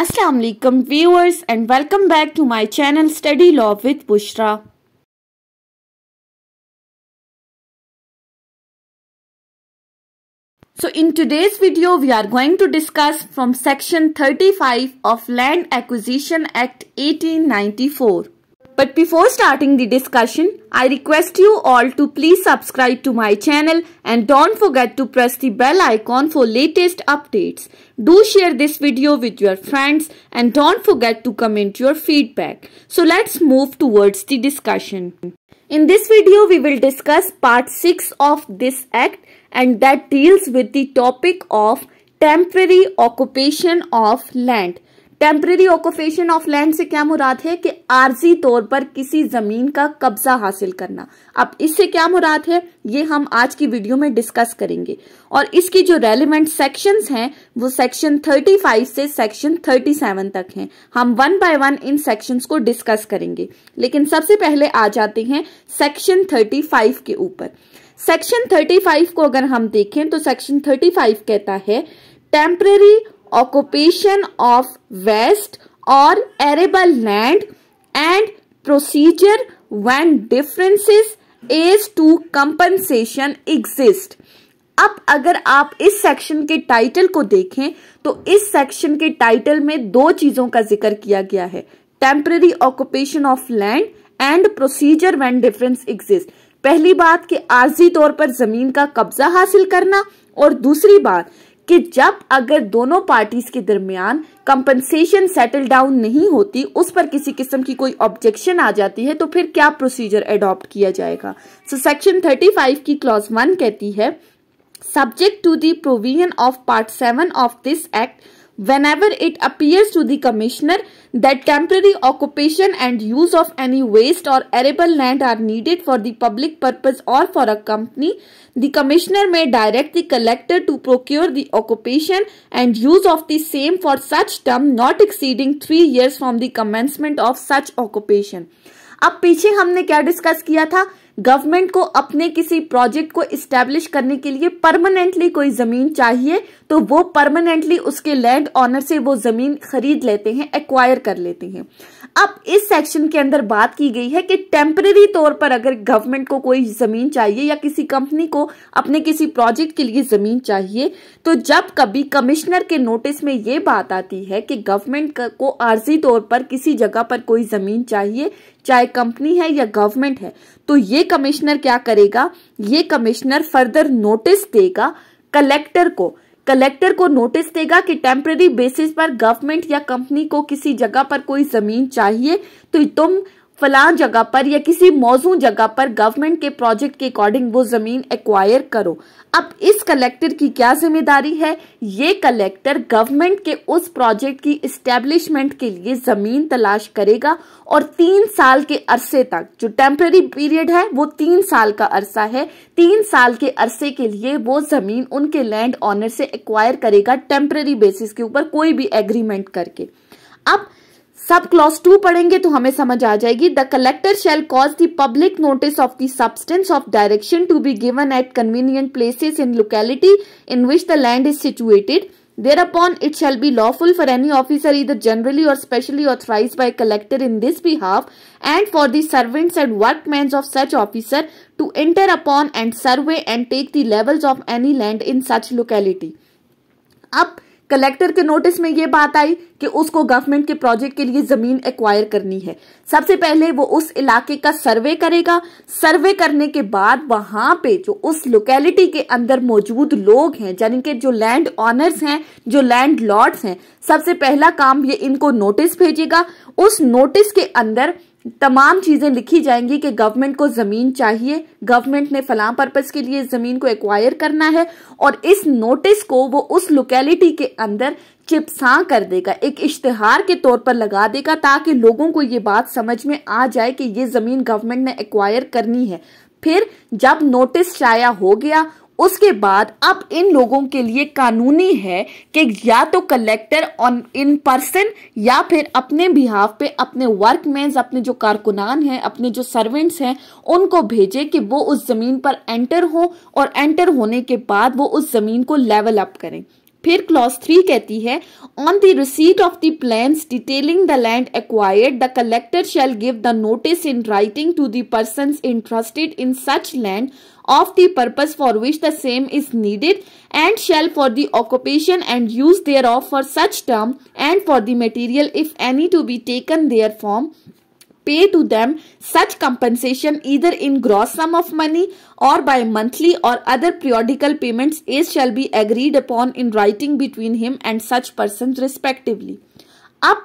Assalamualaikum viewers and welcome back to my channel Study Law with Bushra. So in today's video we are going to discuss from section 35 of Land Acquisition Act 1894. But before starting the discussion, I request you all to please subscribe to my channel and don't forget to press the bell icon for latest updates. Do share this video with your friends and don't forget to comment your feedback. So let's move towards the discussion. In this video, we will discuss part 6 of this act and that deals with the topic of temporary occupation of land. Temporary occupation of land से क्या मुराद है कि आर्जी तौर पर किसी जमीन का कब्जा हासिल करना अब इससे क्या मुराद है ये हम आज की वीडियो में डिस्कस करेंगे और इसकी जो रेलिवेंट सेक्शन हैं वो सेक्शन 35 से सेक्शन 37 तक हैं हम वन बाय वन इन सेक्शन को डिस्कस करेंगे लेकिन सबसे पहले आ जाते हैं सेक्शन 35 के ऊपर सेक्शन 35 को अगर हम देखें तो सेक्शन 35 कहता है टेम्प्रेरी ऑक्यूपेशन ऑफ वेस्ट और arable land and procedure when differences as to compensation exist अब अगर आप इस सेक्शन के टाइटल को देखें तो इस सेक्शन के टाइटल में दो चीजों का जिक्र किया गया है temporary occupation of land and procedure when difference exist पहली बात कि आर्जी तौर पर जमीन का कब्जा हासिल करना और दूसरी बात कि जब अगर दोनों पार्टीज के दरमियान कंपनसेशन सेटल डाउन नहीं होती उस पर किसी किस्म की कोई ऑब्जेक्शन आ जाती है तो फिर क्या प्रोसीजर एडॉप्ट किया जाएगा सो सेक्शन 35 की क्लॉज वन कहती है subject to the provision of part seven of this act whenever it appears to the commissioner that temporary occupation and use of any waste or arable land are needed for the public purpose or for a company, the commissioner may direct the collector to procure the occupation and use of the same for such term not exceeding 3 years from the commencement of such occupation. अब पीछे हमने क्या discuss किया था government को अपने किसी project को इस्टेब्लिश करने के लिए परमानेंटली कोई जमीन चाहिए तो वो परमानेंटली उसके लैंड ऑनर से वो जमीन खरीद लेते हैं एक्वायर कर लेते हैं अब इस सेक्शन के अंदर बात की गई है कि टेम्प्रेरी तौर पर अगर गवर्नमेंट को कोई जमीन चाहिए या किसी कंपनी को अपने किसी प्रोजेक्ट के लिए जमीन चाहिए तो जब कभी कमिश्नर के नोटिस में ये बात आती है कि गवर्नमेंट को आर्जी तौर पर किसी जगह पर कोई जमीन चाहिए चाहे कंपनी है या गवर्नमेंट है तो ये कमिश्नर क्या करेगा ये कमिश्नर फर्दर नोटिस देगा कलेक्टर को कलेक्टर को नोटिस देगा कि टेम्पररी बेसिस पर गवर्नमेंट या कंपनी को किसी जगह पर कोई जमीन चाहिए तो तुम फलान जगह पर या किसी मौजूद जगह पर गवर्नमेंट के प्रोजेक्ट के अकॉर्डिंग वो ज़मीन एक्वायर करो अब इस कलेक्टर की क्या जिम्मेदारी है ये कलेक्टर गवर्नमेंट के उस प्रोजेक्ट की इस्टेब्लिशमेंट के लिए ज़मीन तलाश करेगा और तीन साल के अरसे तक जो टेम्प्रेरी पीरियड है वो तीन साल का अरसा है तीन साल के अरसे के लिए वो ज़मीन उनके लैंड ऑनर से एक्वायर करेगा टेम्प्रेरी बेसिस के ऊपर कोई भी एग्रीमेंट करके अब सब क्लॉज टू पढ़ेंगे तो हमें समझ आ जाएगी the collector shall cause the public notice of the substance of direction to be given at convenient places in locality in which the land is situated thereupon it shall be lawful for any officer either generally और specially authorise by collector in this behalf and for the servants and workman of such officer to enter upon and survey and take the levels of any land in such locality अब collector के notice में ये बात आई कि उसको government के project के लिए जमीन एक्वायर करनी है सबसे पहले वो उस इलाके का सर्वे करेगा सर्वे करने के बाद वहां पे जो उस लोकेलिटी के अंदर मौजूद लोग हैं यानी कि जो लैंड ऑनर्स हैं जो लैंड लॉर्ड्स हैं सबसे पहला काम ये इनको नोटिस भेजेगा उस नोटिस के अंदर तमाम चीज़ें लिखी जाएंगी कि गवर्नमेंट को ज़मीन चाहिए गवर्नमेंट ने फलां पर्पज़ के लिए ज़मीन को एक्वायर करना है और इस नोटिस को वो उस लोकेलिटी के अंदर चिपसा कर देगा एक इश्तहार के तौर पर लगा देगा ताकि लोगों को ये बात समझ में आ जाए कि ये ज़मीन गवर्नमेंट ने एक्वायर करनी है फिर जब नोटिस शाया हो गया उसके बाद अब इन लोगों के लिए कानूनी है कि या तो कलेक्टर ऑन इन पर्सन या फिर अपने बिहाफ पे अपने वर्कमैन अपने जो कारकुनान हैं अपने जो सर्वेंट्स हैं उनको भेजे कि वो उस ज़मीन पर एंटर हो और एंटर होने के बाद वो उस ज़मीन को लेवल अप करें फिर क्लॉज थ्री कहती है on the receipt of the plan detailing the land acquired the collector shall give the notice in writing to the persons interested in such land of the purpose for which the same is needed and shall for the occupation and use thereof for such term and for the material if any to be taken therefrom pay to them such compensation either in gross sum of money or by monthly or other periodical payments as shall be agreed upon in writing between him and such persons respectively. ab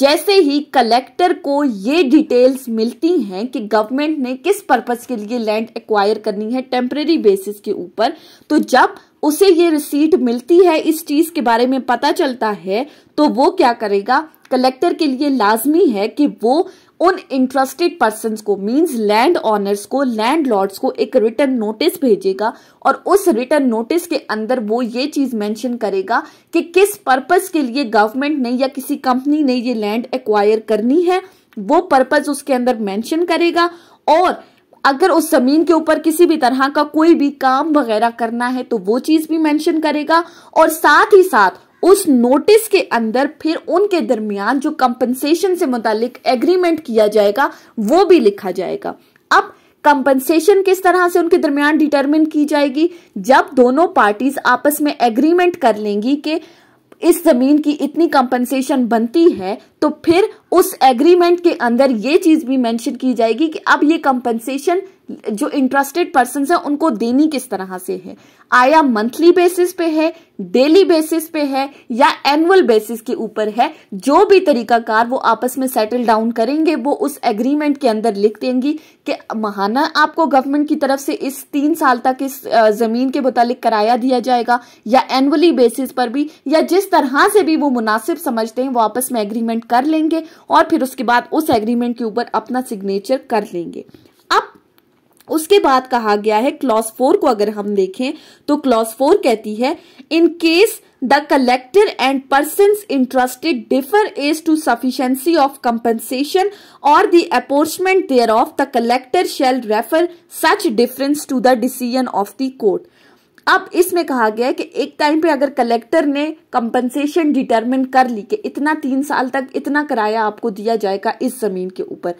जैसे ही collector को ये details मिलती हैं कि government ने किस purpose के लिए लैंड एक्वायर करनी है टेम्प्रेरी बेसिस के ऊपर तो जब उसे ये रिसीट मिलती है इस चीज के बारे में पता चलता है तो वो क्या करेगा कलेक्टर के लिए लाजमी है कि वो उन इंटरेस्टेड पर्सन को मीन्स लैंड ऑनर्स को लैंड लॉर्ड्स को एक रिटर्न नोटिस भेजेगा और उस रिटर्न नोटिस के अंदर वो ये चीज मेंशन करेगा कि किस पर्पज के लिए गवर्नमेंट ने या किसी कंपनी ने ये लैंड एक्वायर करनी है वो पर्पज उसके अंदर मेंशन करेगा और अगर उस जमीन के ऊपर किसी भी तरह का कोई भी काम वगैरह करना है तो वो चीज भी मेंशन करेगा और साथ ही साथ उस नोटिस के अंदर फिर उनके दरमियान जो कंपनसेशन से मुतालिक एग्रीमेंट किया जाएगा वो भी लिखा जाएगा अब कंपनसेशन किस तरह से उनके दरमियान डिटरमिन की जाएगी जब दोनों पार्टीज आपस में एग्रीमेंट कर लेंगी कि इस जमीन की इतनी कंपनसेशन बनती है तो फिर उस एग्रीमेंट के अंदर ये चीज भी मेंशन की जाएगी कि अब ये कंपनसेशन जो इंटरेस्टेड पर्सन है उनको देनी किस तरह से है आया मंथली बेसिस पे है डेली बेसिस पे है या एनुअल बेसिस के ऊपर है जो भी तरीका कार वो आपस में सेटल डाउन करेंगे वो उस एग्रीमेंट के अंदर लिख देंगी कि महाना आपको गवर्नमेंट की तरफ से इस तीन साल तक इस ज़मीन के मुतालिक कराया दिया जाएगा या एनुअली बेसिस पर भी या जिस तरह से भी वो मुनासिब समझते हैं वो आपस में एग्रीमेंट कर लेंगे और फिर उसके बाद उस एग्रीमेंट के ऊपर अपना सिग्नेचर कर लेंगे उसके बाद कहा गया है क्लॉज फोर को अगर हम देखें तो क्लॉज फोर कहती है in case the collector and person interested differ as to sufficiency of compensation और the apportionment thereof the collector shall refer such difference to the decision of the court अब इसमें कहा गया है कि एक टाइम पे अगर कलेक्टर ने कंपनसेशन डिटरमिन कर ली कि इतना तीन साल तक इतना किराया आपको दिया जाएगा इस जमीन के ऊपर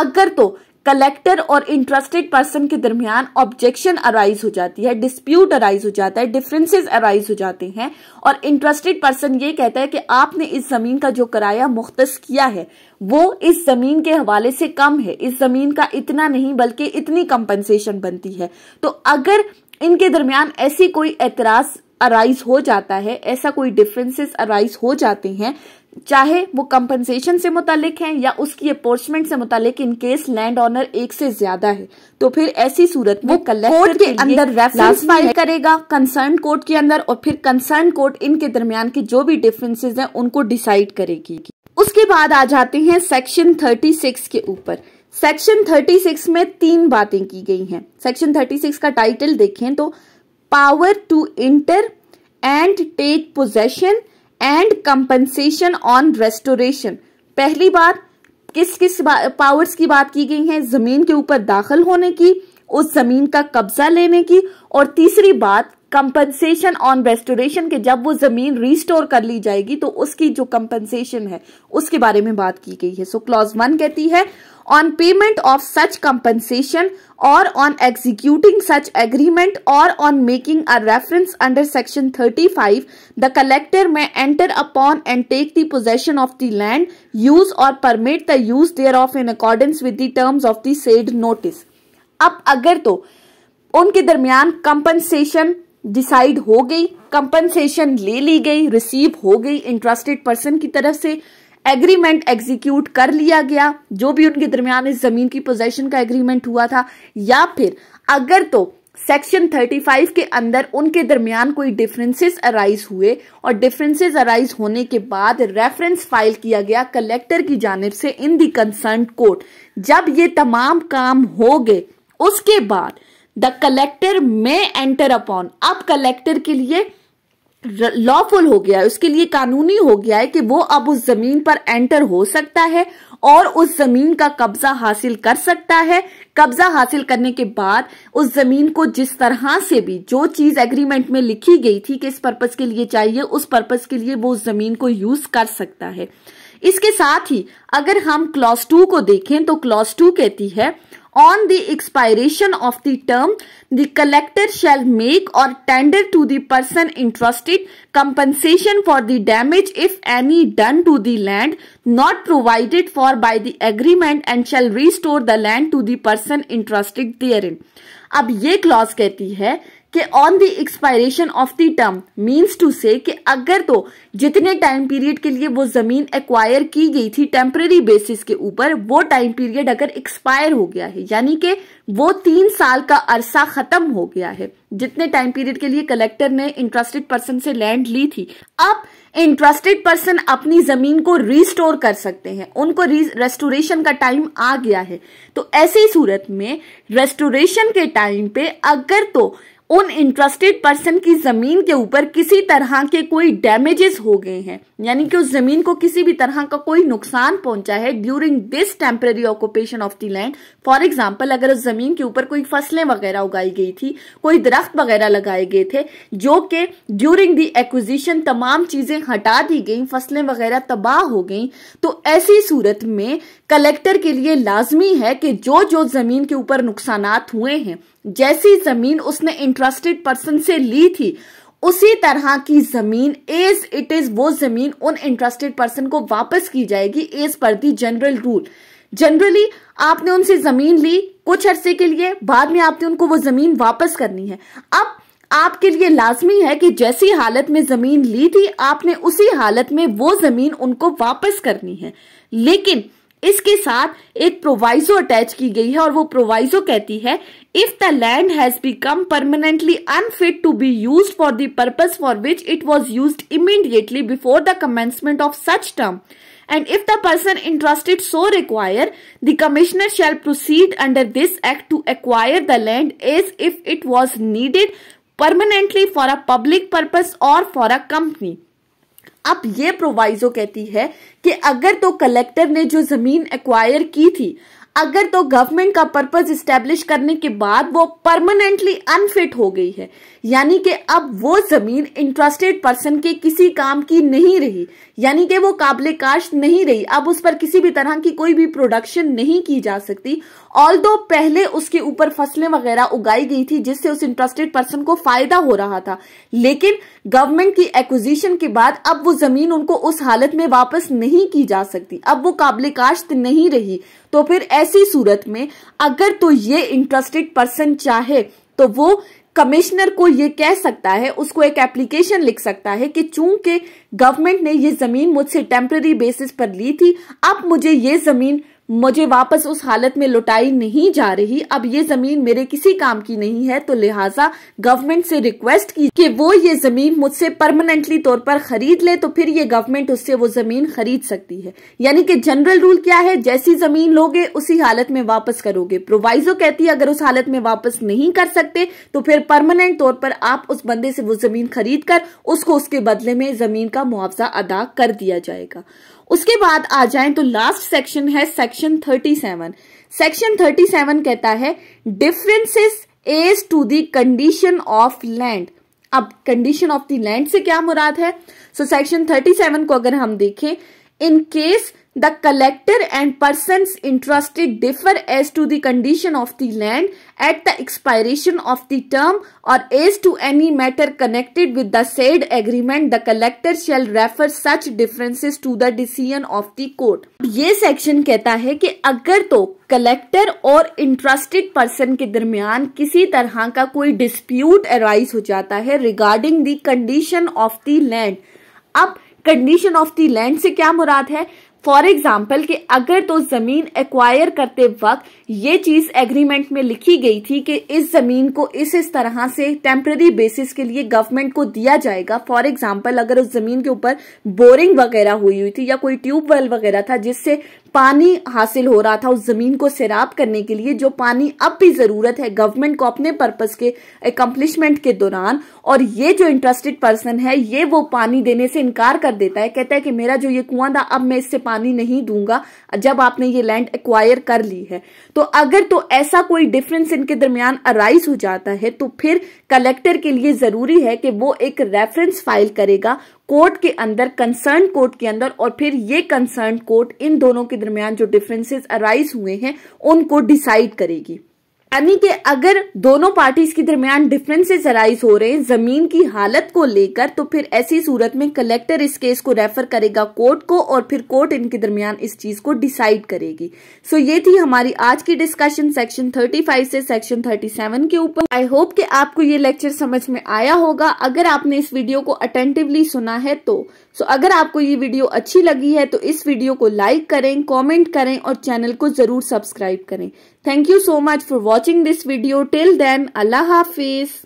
अगर तो कलेक्टर और इंटरेस्टेड पर्सन के दरमियान ऑब्जेक्शन अराइज हो जाती है डिस्प्यूट अराइज हो जाता है डिफरेंसेस अराइज हो जाते हैं और इंटरेस्टेड पर्सन ये कहता है कि आपने इस जमीन का जो किराया मुख्त किया है वो इस जमीन के हवाले से कम है इस जमीन का इतना नहीं बल्कि इतनी कंपनसेशन बनती है तो अगर इनके दरमियान ऐसी कोई एतराज अराइज हो जाता है ऐसा कोई डिफरेंसेस अराइज हो जाते हैं चाहे वो कंपनसेशन से मुतालिक हैं या उसकी अपोर्चमेंट से मुतालिक इन केस लैंड ऑनर एक से ज्यादा है तो फिर ऐसी सूरत में कलेक्टर के अंदर रेफरेंस फाइल करेगा कंसर्न कोर्ट के अंदर और फिर कंसर्न कोर्ट इनके दरमियान के जो भी डिफरेंसेस हैं उनको डिसाइड करेगी उसके बाद आ जाते हैं सेक्शन सिक्स के ऊपर सेक्शन सिक्स में तीन बातें की गई है सेक्शन सिक्स का टाइटल देखें तो power to enter and take possession and compensation on restoration पहली बात किस किस पावर्स की बात की गई है जमीन के ऊपर दाखिल होने की उस जमीन का कब्जा लेने की और तीसरी बात कंपनसेशन ऑन रेस्टोरेशन के जब वो जमीन रिस्टोर कर ली जाएगी तो उसकी जो कंपनसेशन है उसके बारे में बात की गई है सो क्लॉज वन कहती है on payment of such compensation or on executing such agreement or on making a reference under section 35 the collector may enter upon and take the possession of the land use or permit the use thereof in accordance with the terms of the said notice अब अगर तो उनके दरमियान compensation decide हो गई compensation ले ली गई receive हो गई इंटरेस्टेड पर्सन की तरफ से एग्रीमेंट एग्जीक्यूट कर लिया गया जो भी उनके दरमियान इस जमीन की पोजेशन का एग्रीमेंट हुआ था या फिर अगर तो सेक्शन 35 के अंदर उनके दरमियान कोई डिफरेंसेस अराइज हुए और डिफरेंसेस अराइज होने के बाद रेफरेंस फाइल किया गया कलेक्टर की जानब से इन दी कंसर्न कोर्ट जब ये तमाम काम हो गए उसके बाद the collector may enter upon अब कलेक्टर के लिए लॉफुल हो गया है उसके लिए कानूनी हो गया है कि वो अब उस जमीन पर एंटर हो सकता है और उस जमीन का कब्जा हासिल कर सकता है कब्जा हासिल करने के बाद उस जमीन को जिस तरह से भी जो चीज एग्रीमेंट में लिखी गई थी कि इस पर्पज के लिए चाहिए उस पर्पज के लिए वो उस जमीन को यूज कर सकता है इसके साथ ही अगर हम क्लॉस टू को देखें तो क्लॉस टू कहती है on the expiration of the term, the collector shall make or tender to the person interested compensation for the damage if any done to the land not provided for by the agreement and shall restore the land to the person interested therein. अब ये clause कहती है कि on the expiration of the term means to say कि अगर तो जितने time period के लिए वो जमीन एक्वायर की गई थी टेम्परेरी बेसिस के ऊपर वो टाइम पीरियड अगर एक्सपायर हो गया है यानी कि वो तीन साल का अरसा खत्म हो गया है जितने टाइम पीरियड के लिए कलेक्टर ने इंटरेस्टेड पर्सन से लैंड ली थी अब इंटरेस्टेड पर्सन अपनी जमीन को रिस्टोर कर सकते हैं उनको रेस्टोरेशन का टाइम आ गया है तो ऐसी सूरत में रेस्टोरेशन के टाइम पे अगर तो उन इंटरेस्टेड पर्सन की ज़मीन के ऊपर किसी तरह के कोई डैमेजेस हो गए हैं यानी कि उस ज़मीन को किसी भी तरह का कोई नुकसान पहुंचा है during this temporary occupation of the land for example अगर उस ज़मीन के ऊपर कोई फसलें वगैरह उगाई गई थी कोई दरख्त वगैरह लगाए गए थे जो कि ड्यूरिंग दी एक्विजिशन तमाम चीज़ें हटा दी गई फसलें वगैरह तबाह हो गई तो ऐसी सूरत में कलेक्टर के लिए लाजमी है कि जो जो ज़मीन के ऊपर नुकसान हुए हैं जैसी ज़मीन उसने इंटरेस्टेड पर्सन से ली थी उसी तरह की जमीन एज इट इज वो जमीन उन इंटरेस्टेड पर्सन को वापस की जाएगी एज पर दी जनरल रूल जनरली आपने उनसे जमीन ली कुछ अरसे के लिए बाद में आपने उनको वो जमीन वापस करनी है अब आपके लिए लाजमी है कि जैसी हालत में जमीन ली थी आपने उसी हालत में वो जमीन उनको वापस करनी है लेकिन इसके साथ एक प्रोवाइजो अटैच की गई है और वो प्रोवाइजो कहती है if the land has become permanently unfit to be use for the purpose for which it was use immediately before the commencement of such term and if the person interested so require the commissioner shall proceed under this act to acquire the land as if it was needed permanently for a public purpose और for a company अब ये proviso कहती है कि अगर तो collector ने जो जमीन एक्वायर की थी अगर तो गवर्नमेंट का पर्पज इस्टेब्लिश करने के बाद वो परमानेंटली अनफिट हो गई है यानी कि अब वो जमीन इंटरेस्टेड पर्सन के किसी काम की नहीं रही यानी कि वो काबिल काश्त नहीं रही अब उस पर किसी भी तरह की कोई भी प्रोडक्शन नहीं की जा सकती ऑल दो पहले उसके ऊपर फसलें वगैरह उगाई गई थी जिससे उस इंटरेस्टेड पर्सन को फायदा हो रहा था लेकिन गवर्नमेंट की एक्विजिशन के बाद अब वो जमीन उनको उस हालत में वापस नहीं की जा सकती अब वो काबिल काश्त नहीं रही तो फिर ऐसी सूरत में अगर तो ये इंटरेस्टेड पर्सन चाहे तो वो कमिश्नर को ये कह सकता है उसको एक एप्लीकेशन लिख सकता है कि चूंकि गवर्नमेंट ने ये जमीन मुझसे टेम्पररी बेसिस पर ली थी अब मुझे ये जमीन मुझे वापस उस हालत में लुटाई नहीं जा रही अब ये जमीन मेरे किसी काम की नहीं है तो लिहाजा गवर्नमेंट से रिक्वेस्ट की कि वो ये जमीन मुझसे परमानेंटली तौर पर खरीद ले तो फिर ये गवर्नमेंट उससे वो जमीन खरीद सकती है यानी कि जनरल रूल क्या है जैसी जमीन लोगे उसी हालत में वापस करोगे प्रोवाइजो कहती है अगर उस हालत में वापस नहीं कर सकते तो फिर परमानेंट तौर पर आप उस बंदे से वो जमीन खरीद कर उसको उसके बदले में जमीन का मुआवजा अदा कर दिया जाएगा उसके बाद आ जाए तो लास्ट सेक्शन है section thirty seven section thirty seven कहता है differences as to the condition of land अब कंडीशन ऑफ द लैंड से क्या मुराद है सो सेक्शन 37 को अगर हम देखें in case the collector and person interested differ as to condition of the land at the expiration of the term और as to any matter connected with the said agreement the collector shall refer such differences to the decision of the court ये section कहता है की अगर तो collector और interested person के दरमियान किसी तरह का कोई डिस्प्यूट अराइज हो जाता है regarding the condition of the land अब कंडीशन ऑफ द लैंड से क्या मुराद है फॉर एग्जाम्पल कि अगर तो जमीन एक्वायर करते वक्त ये चीज एग्रीमेंट में लिखी गई थी कि इस जमीन को इस इस तरह से टेम्पररी बेसिस के लिए गवर्नमेंट को दिया जाएगा फॉर एग्जाम्पल अगर उस जमीन के ऊपर बोरिंग वगैरह हुई हुई थी या कोई ट्यूबवेल वगैरह था जिससे पानी हासिल हो रहा था उस जमीन को सैराब करने के लिए जो पानी अब भी जरूरत है गवर्नमेंट को अपने पर्पस के अकम्पलिशमेंट के दौरान और ये जो इंटरेस्टेड पर्सन है ये वो पानी देने से इनकार कर देता है कहता है कि मेरा जो ये कुआं था अब मैं इससे पानी नहीं दूंगा जब आपने ये लैंड एक्वायर कर ली है तो अगर तो ऐसा कोई डिफरेंस इनके दरमियान अराइज हो जाता है तो फिर कलेक्टर के लिए जरूरी है कि वो एक रेफरेंस फाइल करेगा कोर्ट के अंदर कंसर्न कोर्ट के अंदर और फिर ये कंसर्न कोर्ट इन दोनों के दरमियान जो डिफरेंसेस अराइज हुए हैं उनको डिसाइड करेगी यानी कि अगर दोनों पार्टीज के दरमियान डिफरेंसेस अराइज हो रहे हैं जमीन की हालत को लेकर तो फिर ऐसी सूरत में कलेक्टर इस केस को रेफर करेगा कोर्ट को और फिर कोर्ट इनके दरमियान इस चीज को डिसाइड करेगी सो ये थी हमारी आज की डिस्कशन सेक्शन 35 से सेक्शन 37 के ऊपर आई होप कि आपको ये लेक्चर समझ में आया होगा अगर आपने इस वीडियो को अटेंटिवली सुना है तो सो so अगर आपको ये वीडियो अच्छी लगी है तो इस वीडियो को लाइक करें कॉमेंट करें और चैनल को जरूर सब्सक्राइब करें Thank you so much for watching this video. Till then, Allah Hafiz.